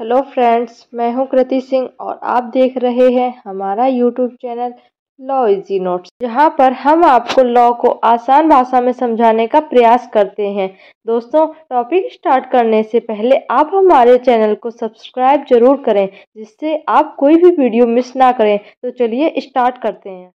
hello friends मैं हूं कृति सिंह और आप देख रहे हैं हमारा YouTube channel Law Easy Notes जहां पर हम आपको लॉ को आसान भाषा में समझाने का प्रयास करते हैं दोस्तों टॉपिक स्टार्ट करने से पहले आप हमारे चैनल को सब्सक्राइब जरूर करें जिससे आप कोई भी वीडियो मिस ना करें तो चलिए स्टार्ट करते हैं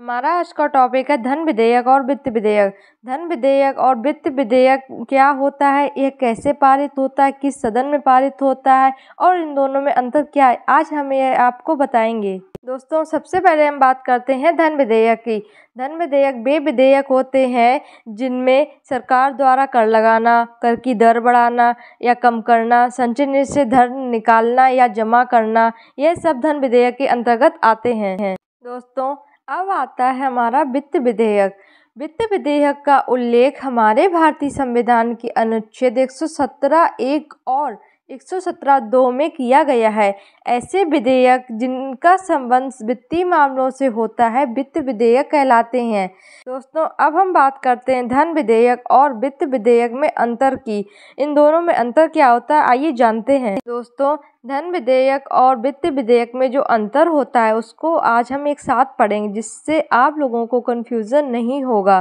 हमारा आज का टॉपिक है धन विधेयक और वित्त विधेयक धन विधेयक और वित्त विधेयक क्या होता है यह कैसे पारित होता है किस सदन में पारित होता है और इन दोनों में अंतर क्या है आज हम यह आपको बताएंगे दोस्तों सबसे पहले हम बात करते हैं धन विधेयक की धन विधेयक वे विधेयक होते हैं जिनमें सरकार द्वारा कर लगाना कर की दर बढ़ाना या कम करना संचय निधि से धन निकालना या जमा करना यह सब धन विधेयक के अंतर्गत आते हैं दोस्तों अब आता है हमारा वित्त विधेयक वित्त विधेयक का उल्लेख हमारे भारतीय संविधान के अनुच्छेद एक सौ सत्रह एक और एक सौ सत्रह दो में किया गया है ऐसे विधेयक जिनका संबंध वित्तीय मामलों से होता है वित्त विधेयक कहलाते हैं दोस्तों अब हम बात करते हैं धन विधेयक और वित्त विधेयक में अंतर की इन दोनों में अंतर क्या होता है आइए जानते हैं दोस्तों धन विधेयक और वित्त विधेयक में जो अंतर होता है उसको आज हम एक साथ पढ़ेंगे जिससे आप लोगों को कन्फ्यूज़न नहीं होगा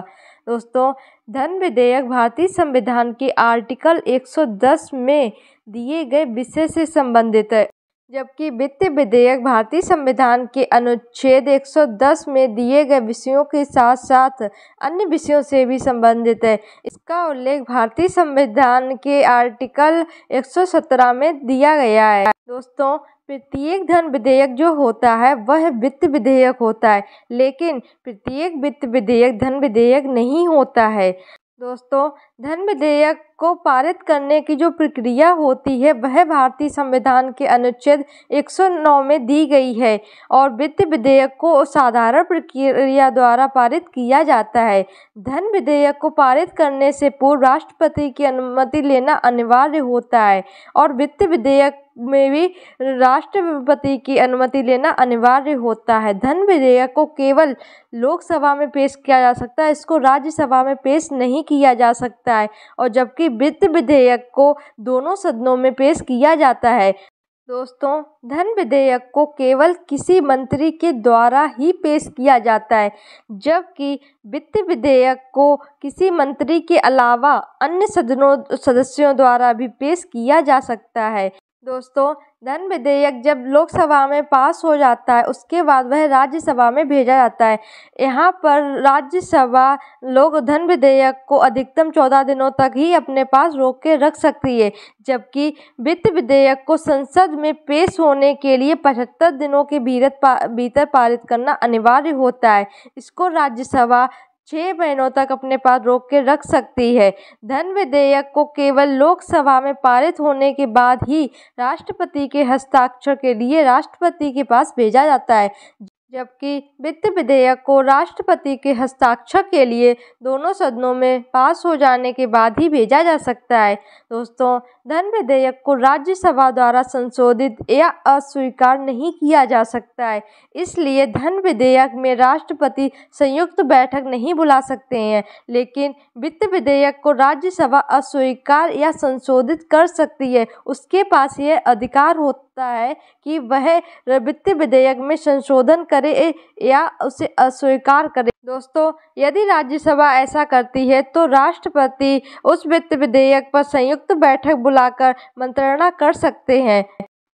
दोस्तों धन विधेयक भारतीय संविधान के आर्टिकल 110 में दिए गए विषय से संबंधित है जबकि वित्त विधेयक भारतीय संविधान के अनुच्छेद 110 में दिए गए विषयों के साथ साथ अन्य विषयों से भी संबंधित है इसका उल्लेख भारतीय संविधान के आर्टिकल 117 में दिया गया है दोस्तों प्रत्येक धन विधेयक जो होता है वह वित्त विधेयक होता है लेकिन प्रत्येक वित्त विधेयक धन विधेयक नहीं होता है दोस्तों धन विधेयक को पारित करने की जो प्रक्रिया होती है वह भारतीय संविधान के अनुच्छेद 109 में दी गई है और वित्त विधेयक को साधारण प्रक्रिया द्वारा पारित किया जाता है धन विधेयक को पारित करने से पूर्व राष्ट्रपति की अनुमति लेना अनिवार्य होता है और वित्त विधेयक में भी राष्ट्रपति की अनुमति लेना अनिवार्य होता है धन विधेयक को केवल लोकसभा में पेश किया जा सकता है इसको राज्यसभा में पेश नहीं किया जा सकता है और जबकि वित्त विधेयक को दोनों सदनों में पेश किया जाता है दोस्तों धन विधेयक को केवल किसी मंत्री के द्वारा ही पेश किया जाता है जबकि वित्त विधेयक को किसी मंत्री के अलावा अन्य सदनों सदस्यों द्वारा भी पेश किया जा सकता है दोस्तों धन विधेयक जब लोकसभा में पास हो जाता है उसके बाद वह राज्यसभा में भेजा जाता है यहाँ पर राज्यसभा लोग धन विधेयक को अधिकतम चौदह दिनों तक ही अपने पास रोक के रख सकती है जबकि वित्त विधेयक को संसद में पेश होने के लिए पचहत्तर दिनों के भीतर पा, भीतर पारित करना अनिवार्य होता है इसको राज्यसभा छः महीनों तक अपने पास रोक के रख सकती है धन विधेयक को केवल लोकसभा में पारित होने के बाद ही राष्ट्रपति के हस्ताक्षर के लिए राष्ट्रपति के पास भेजा जाता है जबकि वित्त विधेयक को राष्ट्रपति के हस्ताक्षर के लिए दोनों सदनों में पास हो जाने के बाद ही भेजा जा सकता है दोस्तों धन विधेयक को राज्यसभा द्वारा संशोधित या अस्वीकार नहीं किया जा सकता है इसलिए धन विधेयक में राष्ट्रपति संयुक्त बैठक नहीं बुला सकते हैं लेकिन वित्त विधेयक को राज्यसभा अस्वीकार या संशोधित कर सकती है उसके पास यह अधिकार होता सकता है कि वह वित्त विधेयक में संशोधन करे या उसे अस्वीकार करे दोस्तों यदि राज्यसभा ऐसा करती है तो राष्ट्रपति उस वित्त विधेयक पर संयुक्त बैठक बुलाकर मंत्रणा कर सकते हैं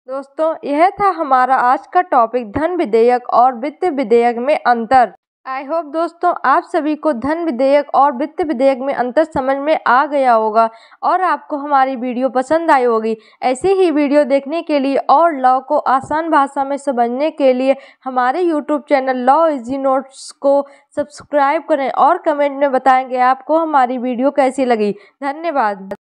दोस्तों यह था हमारा आज का टॉपिक धन विधेयक और वित्त विधेयक में अंतर आई होप दोस्तों आप सभी को धन विधेयक और वित्त विधेयक में अंतर समझ में आ गया होगा और आपको हमारी वीडियो पसंद आई होगी ऐसी ही वीडियो देखने के लिए और लॉ को आसान भाषा में समझने के लिए हमारे YouTube channel Law Easy Notes को सब्सक्राइब करें और कमेंट में बताएंगे आपको हमारी वीडियो कैसी लगी धन्यवाद